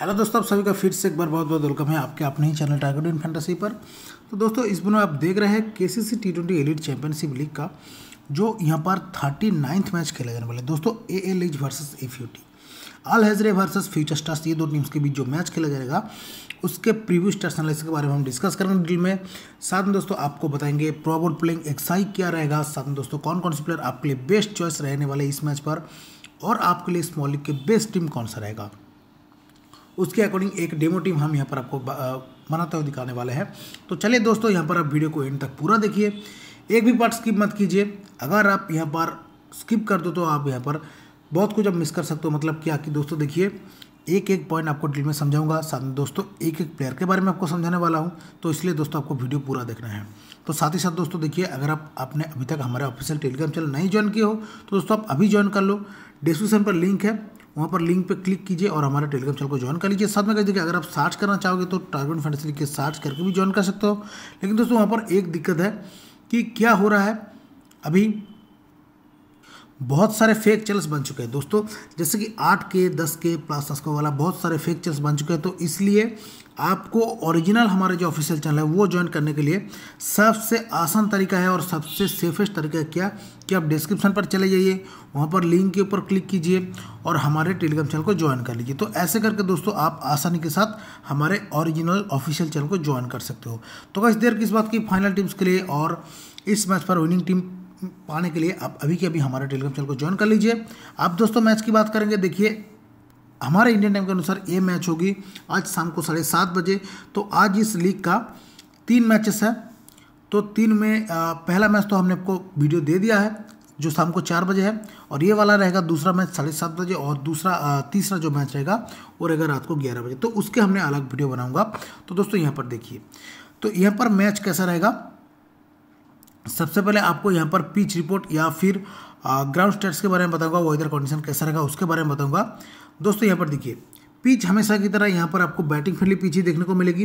hello दोस्तों आप सभी का फिर से एक बार बहुत बहुत वेलकम है आपके अपने ही चैनल टाइगर इन फैंटेसी पर तो दोस्तों इस बनो आप देख रहे हैं K C C T twenty elite championship league का जो यहाँ पर थर्टी नाइन्थ मैच खेला जाने वाला है दोस्तों A L H versus A U T Al Hajery versus future stars ये दो टीम्स के बीच जो मैच खेला जाएगा उसके प्रीव्यू स्टार्स एनालिसिस के बारे में हम डिस्कस करेंगे डिटेल में साथ में दोस्तों आपको बताएंगे प्रॉबर प्लेइंग एक्साई क्या रहेगा साथ में दोस्तों कौन कौन से प्लेयर आपके लिए बेस्ट चॉइस रहने वाले इस मैच पर और आपके लिए स्मॉल लीग के बेस्ट टीम कौन सा रहेगा उसके अकॉर्डिंग एक डेमो टीम हम यहाँ पर आपको बनाते हुए दिखाने वाले हैं तो चलिए दोस्तों यहाँ पर आप वीडियो को एंड तक पूरा देखिए एक भी पार्ट स्किप मत कीजिए अगर आप यहाँ पर स्किप कर दो तो आप यहाँ पर बहुत कुछ आप मिस कर सकते हो मतलब क्या कि दोस्तों देखिए एक एक पॉइंट आपको डिटेल में समझाऊंगा साथ में दोस्तों एक एक प्लेयर के बारे में आपको समझाने वाला हूं तो इसलिए दोस्तों आपको वीडियो पूरा देखना है तो साथ ही साथ दोस्तों देखिए अगर आप आपने अभी तक हमारे ऑफिशियल टेलीग्राम चैनल नहीं ज्वाइन किए हो तो दोस्तों आप अभी ज्वाइन कर लो डिस्क्रिप्शन पर लिंक है वहाँ पर लिंक पर क्लिक कीजिए और हमारे टेलीग्राम चैनल को ज्वाइन कर लीजिए साथ में कह दीजिए अगर आप सर्च करना चाहोगे तो टारगेट फंड लिख के सर्च करके भी ज्वाइन कर सकते हो लेकिन दोस्तों वहाँ पर एक दिक्कत है कि क्या हो रहा है अभी बहुत सारे फेक चैनल्स बन चुके हैं दोस्तों जैसे कि आठ के दस के प्लस दस का वाला बहुत सारे फेक चैनल्स बन चुके हैं तो इसलिए आपको ओरिजिनल हमारे जो ऑफिशियल चैनल है वो ज्वाइन करने के लिए सबसे आसान तरीका है और सबसे सेफेस्ट तरीका क्या कि आप डिस्क्रिप्शन पर चले जाइए वहाँ पर लिंक के ऊपर क्लिक कीजिए और हमारे टेलीग्राम चैनल को ज्वाइन कर लीजिए तो ऐसे करके दोस्तों आप आसानी के साथ हमारे ओरिजिनल ऑफिशियल चैनल को ज्वाइन कर सकते हो तो कैसे देर किस बात की फाइनल टीम्स के लिए और इस मैच पर विनिंग टीम पाने के लिए आप अभी के अभी हमारे टेलीग्राम चैनल को ज्वाइन कर लीजिए आप दोस्तों मैच की बात करेंगे देखिए हमारे इंडियन टाइम के अनुसार ये मैच होगी आज शाम को साढ़े सात बजे तो आज इस लीग का तीन मैचेस है तो तीन में आ, पहला मैच तो हमने आपको वीडियो दे दिया है जो शाम को चार बजे है और ये वाला रहेगा दूसरा मैच साढ़े सात बजे और दूसरा तीसरा जो मैच रहेगा वो रहेगा रात को ग्यारह बजे तो उसके हमने अलग वीडियो बनाऊंगा तो दोस्तों यहाँ पर देखिए तो यहाँ पर मैच कैसा रहेगा सबसे पहले आपको यहाँ पर पिच रिपोर्ट या फिर ग्राउंड स्टेट्स के बारे में बताऊंगा वेदर कंडीशन कैसा रहेगा उसके बारे में बताऊंगा दोस्तों यहाँ पर देखिए पिच हमेशा की तरह यहाँ पर आपको बैटिंग फ्रेंडली पिच ही देखने को मिलेगी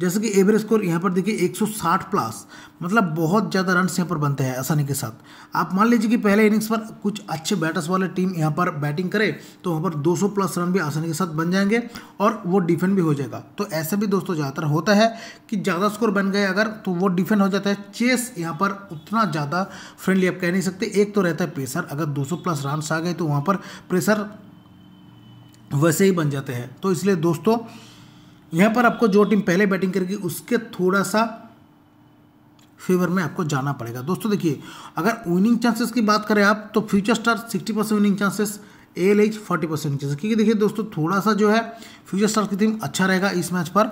जैसे कि एवरेज स्कोर यहाँ पर देखिए 160 प्लस मतलब बहुत ज़्यादा रन यहाँ पर बनते हैं आसानी के साथ आप मान लीजिए कि पहले इनिंग्स पर कुछ अच्छे बैटर्स वाले टीम यहाँ पर बैटिंग करे तो वहाँ पर 200 प्लस रन भी आसानी के साथ बन जाएंगे और वो डिफेंड भी हो जाएगा तो ऐसे भी दोस्तों ज़्यादातर होता है कि ज़्यादा स्कोर बन गए अगर तो वो डिफेंड हो जाता है चेस यहाँ पर उतना ज़्यादा फ्रेंडली आप कह नहीं सकते एक तो रहता है प्रेशर अगर दो प्लस रन आ गए तो वहाँ पर प्रेशर वैसे ही बन जाते हैं तो इसलिए दोस्तों यहाँ पर आपको जो टीम पहले बैटिंग करेगी उसके थोड़ा सा फेवर में आपको जाना पड़ेगा दोस्तों देखिए अगर विनिंग चांसेस की बात करें आप तो future star sixty percent winning chances L H forty percent chances क्योंकि देखिए दोस्तों थोड़ा सा जो है फ्यूचर स्टार की टीम अच्छा रहेगा इस मैच पर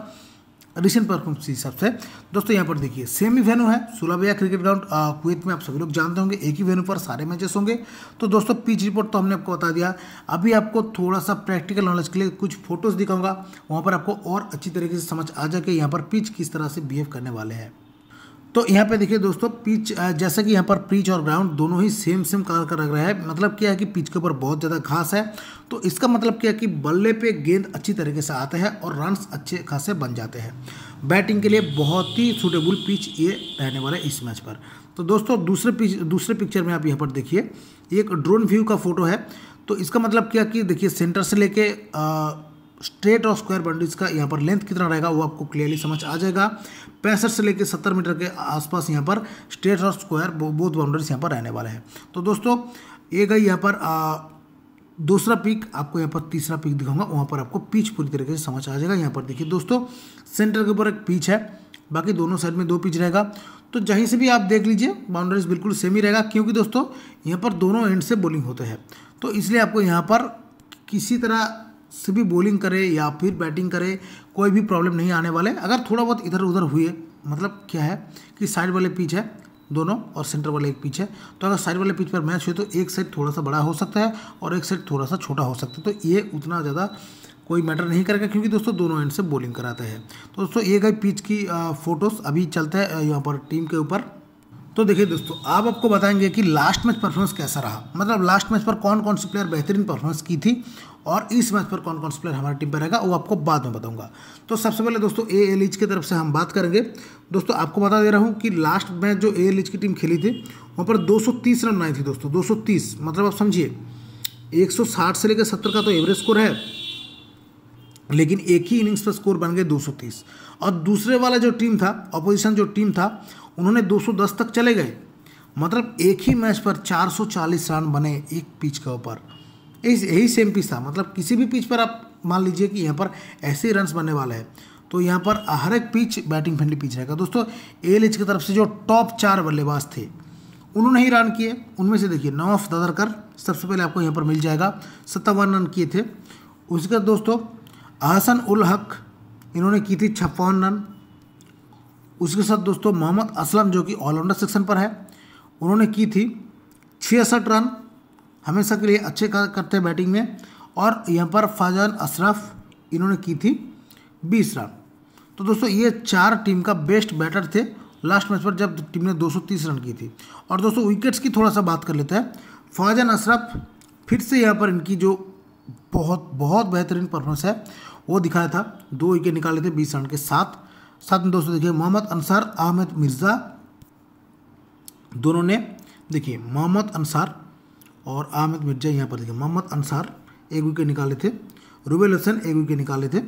रिसेंट परफॉर्मेंस के हिसाब से दोस्तों यहाँ पर देखिए सेम ही वेन्यू है सुलभिया क्रिकेट ग्राउंड कुवैत में आप सभी लोग जानते होंगे एक ही वेन्यू पर सारे मैचेस होंगे तो दोस्तों पिच रिपोर्ट तो हमने आपको बता दिया अभी आपको थोड़ा सा प्रैक्टिकल नॉलेज के लिए कुछ फोटोज़ दिखाऊंगा वहाँ पर आपको और अच्छी तरीके से समझ आ जाए कि यहाँ पर पिच किस तरह से बिहेव करने वाले हैं तो यहाँ पे देखिए दोस्तों पिच जैसा कि यहाँ पर पिच और ग्राउंड दोनों ही सेम सेम कलर का लग रहा है मतलब क्या है कि पिच के ऊपर बहुत ज़्यादा घास है तो इसका मतलब क्या है कि बल्ले पे गेंद अच्छी तरीके से आते हैं और रन अच्छे खासे बन जाते हैं बैटिंग के लिए बहुत ही सूटेबल पिच ये रहने वाला है इस मैच पर तो दोस्तों दूसरे पिच दूसरे पिक्चर में आप यहाँ पर देखिए एक ड्रोन व्यू का फोटो है तो इसका मतलब क्या कि देखिए सेंटर से लेके स्ट्रेट और स्क्वायर बाउंड्रीज का यहाँ पर लेंथ कितना रहेगा वो आपको क्लियरली समझ आ जाएगा पैंसठ से लेकर सत्तर मीटर के आसपास यहाँ पर स्ट्रेट और स्क्वायर बोथ बाउंड्रीज यहाँ पर रहने वाले हैं तो दोस्तों ये गई यहाँ पर आ, दूसरा पिक आपको यहाँ पर तीसरा पिक दिखाऊंगा वहाँ पर आपको पीच पूरी तरीके से समझ आ जाएगा यहाँ पर देखिए दोस्तों सेंटर के ऊपर एक पीच है बाकी दोनों साइड में दो पिच रहेगा तो जहीं से भी आप देख लीजिए बाउंड्रीज बिल्कुल सेम ही रहेगा क्योंकि दोस्तों यहाँ पर दोनों एंड से बॉलिंग होते हैं तो इसलिए आपको यहाँ पर किसी तरह से भी बॉलिंग करे या फिर बैटिंग करे कोई भी प्रॉब्लम नहीं आने वाले अगर थोड़ा बहुत इधर उधर हुए मतलब क्या है कि साइड वाले पिच है दोनों और सेंटर वाले एक है तो अगर साइड वाले पिच पर मैच हुए तो एक साइड थोड़ा सा बड़ा हो सकता है और एक साइड थोड़ा सा छोटा हो सकता है तो ये उतना ज़्यादा कोई मैटर नहीं करेगा क्योंकि दोस्तों दोनों एंड से बॉलिंग कराते हैं तो दोस्तों ये गई पिच की फ़ोटोज़ अभी चलते हैं यहाँ पर टीम के ऊपर तो देखिए दोस्तों आप आपको बताएंगे कि लास्ट मैच परफॉर्मेंस कैसा रहा मतलब लास्ट मैच पर कौन कौन से प्लेयर बेहतरीन परफॉर्मेंस की थी और इस मैच पर कौन कौन सा प्लेयर हमारे टीम पर रहेगा वो आपको बाद में बताऊंगा तो सबसे पहले दोस्तों ए एल की तरफ से हम बात करेंगे दोस्तों आपको बता दे रहा हूँ कि लास्ट मैच जो ए एल की टीम खेली थी वहाँ पर 230 रन बनाई थी दोस्तों 230 मतलब आप समझिए 160 से लेकर सत्तर का तो एवरेज स्कोर है लेकिन एक ही इनिंग्स पर स्कोर बन गए 230 और दूसरे वाला जो टीम था अपोजिशन जो टीम था उन्होंने 210 तक चले गए मतलब एक ही मैच पर 440 रन बने एक पिच के ऊपर यही सेम पिच था मतलब किसी भी पिच पर आप मान लीजिए कि यहाँ पर ऐसे ही रन बनने वाला है तो यहाँ पर हर एक पिच बैटिंग फ्रेंडली पिच रहेगा दोस्तों एल की तरफ से जो टॉप चार बल्लेबाज थे उन्होंने ही रन किए उनमें से देखिए नवाफ दादरकर सबसे पहले आपको यहाँ पर मिल जाएगा सत्तावन रन किए थे उसके बाद दोस्तों अहसन उल हक इन्होंने की थी छप्पन रन उसके साथ दोस्तों मोहम्मद असलम जो कि ऑलराउंडर सेक्शन पर है उन्होंने की थी छियासठ रन हमेशा के लिए अच्छे करते हैं बैटिंग में और यहाँ पर फाजान अशरफ इन्होंने की थी बीस रन तो दोस्तों ये चार टीम का बेस्ट बैटर थे लास्ट मैच पर जब टीम ने 230 रन की थी और दोस्तों विकेट्स की थोड़ा सा बात कर लेते हैं फवाजान अशरफ फिर से यहाँ पर इनकी जो बहुत बहुत बेहतरीन परफॉर्मेंस है वो दिखाया था दो विकेट निकाले थे बीस रन के साथ साथ में दोस्तों देखिए मोहम्मद अंसार अहमद मिर्ज़ा दोनों ने देखिए मोहम्मद अंसार और अहमद मिर्जा यहाँ पर देखिए मोहम्मद अंसार एक विकेट निकाले थे रुबेल हसन एक विकेट निकाले थे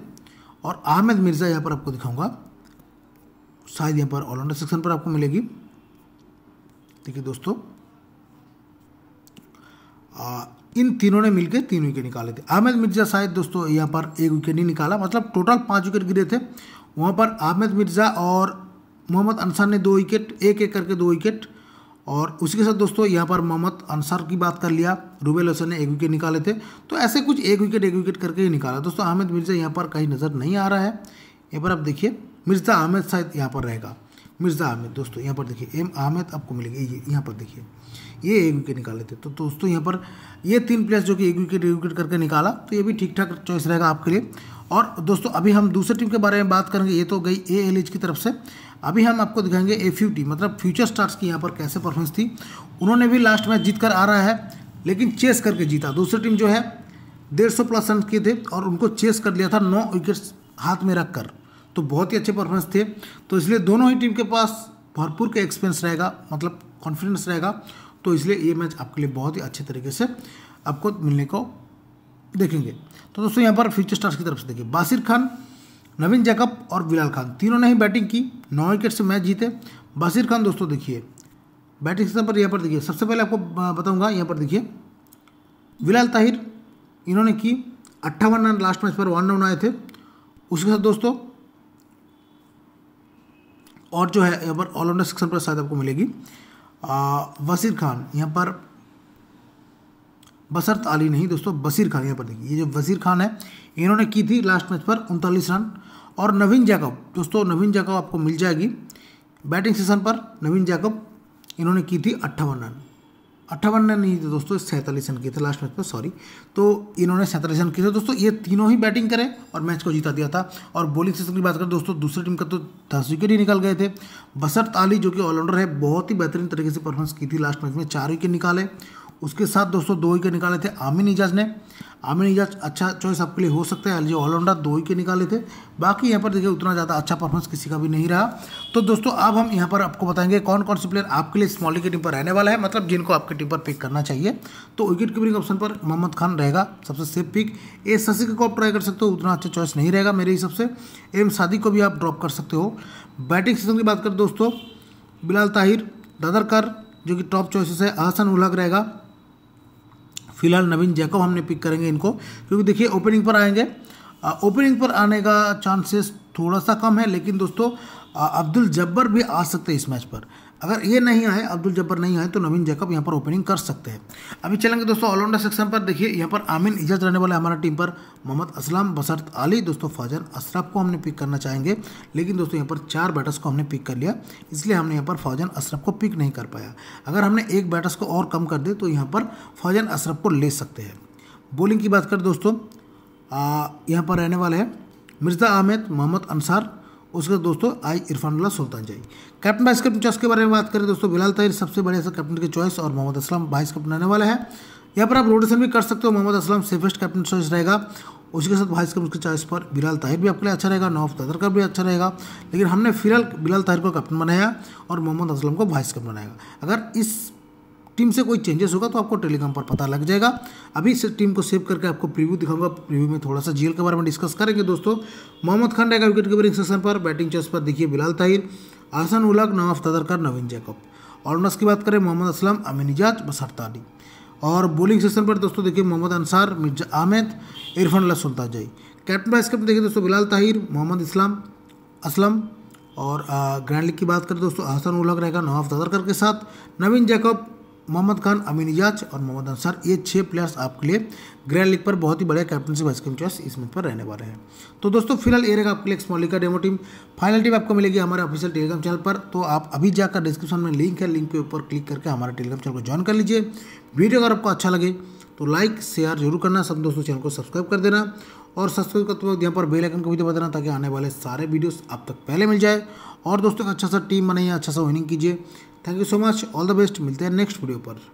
और आमिद मिर्ज़ा यहाँ पर आपको दिखाऊंगा शायद यहाँ पर ऑलराउंडर सेक्शन पर आपको मिलेगी देखिए दोस्तों आ, इन तीनों ने मिलकर तीन विकेट निकाले थे अहमद मिर्ज़ा शायद दोस्तों यहाँ पर एक विकेट नहीं निकाला मतलब टोटल पाँच विकेट गिरे थे वहाँ पर अहमद मिर्ज़ा और मोहम्मद अंसार ने दो विकेट एक एक करके दो विकेट और उसी के साथ दोस्तों यहाँ पर मोहम्मद अंसार की बात कर लिया रूबेल हसन ने एक विकेट निकाले थे तो ऐसे कुछ एक विकेट एक विकेट करके ही निकाला दोस्तों अहमद मिर्ज़ा यहाँ पर कहीं नज़र नहीं आ रहा है यहाँ पर आप देखिए मिर्ज़ा अहमद शायद यहाँ पर रहेगा मिर्ज़ा अहमद दोस्तों यहाँ पर देखिए एम अहमद आपको मिलेगा ये यहाँ पर देखिए ये एक विकेट निकाले थे तो दोस्तों यहाँ पर ये तीन प्लेयर्स जो कि एक विकेट एक विकेट करके निकाला तो ये भी ठीक ठाक चॉइस रहेगा आपके लिए और दोस्तों अभी हम दूसरे टीम के बारे में बात करेंगे ये तो गई ए एल एच की तरफ से अभी हम आपको दिखाएंगे ए यू टी मतलब फ्यूचर स्टार्स की यहाँ पर कैसे परफॉर्मेंस थी उन्होंने भी लास्ट मैच जीत कर आ रहा है लेकिन चेस करके जीता दूसरी टीम जो है डेढ़ सौ प्लस रन किए थे और उनको चेस कर लिया था नौ विकेट्स हाथ में रख कर तो बहुत ही अच्छे परफॉर्मेंस थे तो इसलिए दोनों ही टीम के पास भरपूर का एक्सपीरियंस रहेगा मतलब कॉन्फिडेंस रहेगा तो इसलिए ये मैच आपके लिए बहुत ही अच्छे तरीके से आपको मिलने को देखेंगे तो दोस्तों यहाँ पर फ्यूचर स्टार्स की तरफ से देखिए बासिर खान नवीन जैकब और बिलाल खान तीनों ने ही बैटिंग की नौ विकेट से मैच जीते बासिर खान दोस्तों देखिए बैटिंग सिस्टम पर यहाँ पर देखिए सबसे पहले आपको बताऊँगा यहाँ पर देखिए बिलाल ताहिर इन्होंने की अट्ठावन रन लास्ट मैच पर वन डाउन आए थे उसके साथ दोस्तों और जो है यहाँ पर ऑलराउंडर सेक्शन पर शायद आपको मिलेगी वसीर खान यहाँ पर बसरत अली नहीं दोस्तों बसीर खान यहाँ पर देखिए ये जो वजीर खान है इन्होंने की थी लास्ट मैच पर उनतालीस रन और नवीन जैकब दोस्तों नवीन जैकब आपको मिल जाएगी बैटिंग सेशन पर नवीन जैकब इन्होंने की थी अट्ठावन रन अट्ठावन रन नहीं थे दोस्तों सैंतालीस रन किए थे लास्ट मैच पर सॉरी तो इन्होंने सैंतालीस रन किए थे दोस्तों ये तीनों ही बैटिंग करें और मैच को जीता दिया था और बॉलिंग सेशन की बात करें दोस्तों दूसरी टीम का तो दस विकेट ही निकल गए थे बसरत अली जो कि ऑलराउंडर है बहुत ही बेहतरीन तरीके से परफॉर्मेंस की थी लास्ट मैच में चार विकेट निकाले उसके साथ दोस्तों दो विकेट निकाले थे आमिन इजाज ने आमिन इजाज अच्छा चॉइस आपके लिए हो सकता है एलजी ऑलराउंडर दो विकेट निकाले थे बाकी यहाँ पर देखिए उतना ज़्यादा अच्छा परफॉर्मेंस किसी का भी नहीं रहा तो दोस्तों अब हम यहाँ पर आपको बताएंगे कौन कौन से प्लेयर आपके लिए स्मॉली की टीम पर रहने वाला है मतलब जिनको आपकी टीम पर पिक करना चाहिए तो विकेट कीपिंग ऑप्शन पर मोहम्मद खान रहेगा सबसे सेफ पिक ए शशि को आप ट्राई कर सकते हो उतना अच्छा चॉइस नहीं रहेगा मेरे हिसाब से एम शादी को भी आप ड्रॉप कर सकते हो बैटिंग सेक्शन की बात करें दोस्तों बिलाल ताहिर दादरकर जो कि टॉप चॉइसेस है अहसन उलग रहेगा फिलहाल नवीन जैकब हमने पिक करेंगे इनको क्योंकि देखिए ओपनिंग पर आएंगे ओपनिंग पर आने का चांसेस थोड़ा सा कम है लेकिन दोस्तों अब्दुल जब्बर भी आ सकते हैं इस मैच पर अगर ये नहीं आए अब्दुल जब्बर नहीं आए तो नवीन जैकब यहाँ पर ओपनिंग कर सकते हैं अभी चलेंगे दोस्तों ऑलराउंडर सेक्शन पर देखिए यहाँ पर आमिन इजाज रहने वाला हमारा टीम पर मोहम्मद असलम बसरत अली दोस्तों फाजर अशरफ को हमने पिक करना चाहेंगे लेकिन दोस्तों यहाँ पर चार बैटर्स को हमने पिक कर लिया इसलिए हमने यहाँ पर फौजन अशरफ को पिक नहीं कर पाया अगर हमने एक बैटर्स को और कम कर दे तो यहाँ पर फौजन अशरफ को ले सकते हैं बॉलिंग की बात करें दोस्तों यहाँ पर रहने वाले हैं मिर्ज़ा आहमेद मोहम्मद अंसार उसका दोस्तों आई इरफान उल्ला सुल्तान जाई कैप्टन वाइस कैप्टन चॉइस के बारे में बात करें दोस्तों बिलाल तैर सबसे बड़े ऐसा कैप्टन के चॉइस और मोहम्मद असलम वाइस कैप्टन आने वाला है यहाँ पर आप रोटेशन भी कर सकते हो Mohammad Aslam safest captain choice रहेगा उसी के साथ वाइस कैप्टन के चॉइस पर बिलाल ताहिर भी आपके लिए अच्छा रहेगा नौफ तदर का भी अच्छा रहेगा लेकिन हमने फिलहाल बिलाल ताहिर को कैप्टन बनाया और मोहम्मद असलम को वाइस कैप्टन बनाया अगर इस टीम से कोई चेंजेस होगा तो आपको टेलीग्राम पर पता लग जाएगा अभी से टीम को सेव करके आपको प्रीव्यू दिखाऊंगा प्रीव्यू में थोड़ा सा जीएल के बारे में डिस्कस करेंगे दोस्तों मोहम्मद खान रहेगा विकेट कीपरिंग सेशन पर बैटिंग चेस पर देखिए बिलाल ताहिर आसान उलग नवाफ तदरकर नवीन जैकब ऑलराउंडर्स की बात करें मोहम्मद असलम अमीन इजाज बसरतानी और बॉलिंग सेशन पर दोस्तों देखिए Mohammad Ansar Mirza Aamid Irfan Allah Sultanzai captain vice captain देखिए दोस्तों बिलाल ताहिर मोहम्मद इस्लाम असलम और ग्रैंड लीग की बात करें दोस्तों अहसन उलग रहेगा नवाफ तदरकर के साथ नवीन जैकब मोहम्मद खान अमीन याच और मोहम्मद अंसार ये छः प्लेयर्स आपके लिए ग्रैंड लीग पर बहुत ही बढ़िया कैप्टनशिप आइसक्रीम चॉइस इस मैच पर रहने वाले हैं तो दोस्तों फिलहाल ये रहेगा आपके लिए स्मॉल का डेमो टीम फाइनल टीम आपको मिलेगी हमारे ऑफिशियल टेलीग्राम चैनल पर तो आप अभी जाकर डिस्क्रिप्शन में लिंक है लिंक के ऊपर क्लिक करके हमारे टेलीग्राम चैनल को ज्वाइन कर लीजिए वीडियो अगर आपको अच्छा लगे तो लाइक शेयर जरूर करना सब दोस्तों चैनल को सब्सक्राइब कर देना और सब्सक्राइब करते वक्त यहाँ पर बेल आइकन को भी दबा देना ताकि आने वाले सारे वीडियोस आप तक पहले मिल जाए और दोस्तों अच्छा सा टीम बनाइए अच्छा सा विनिंग कीजिए thank you so much all the best मिलते हैं नेक्स्ट वीडियो पर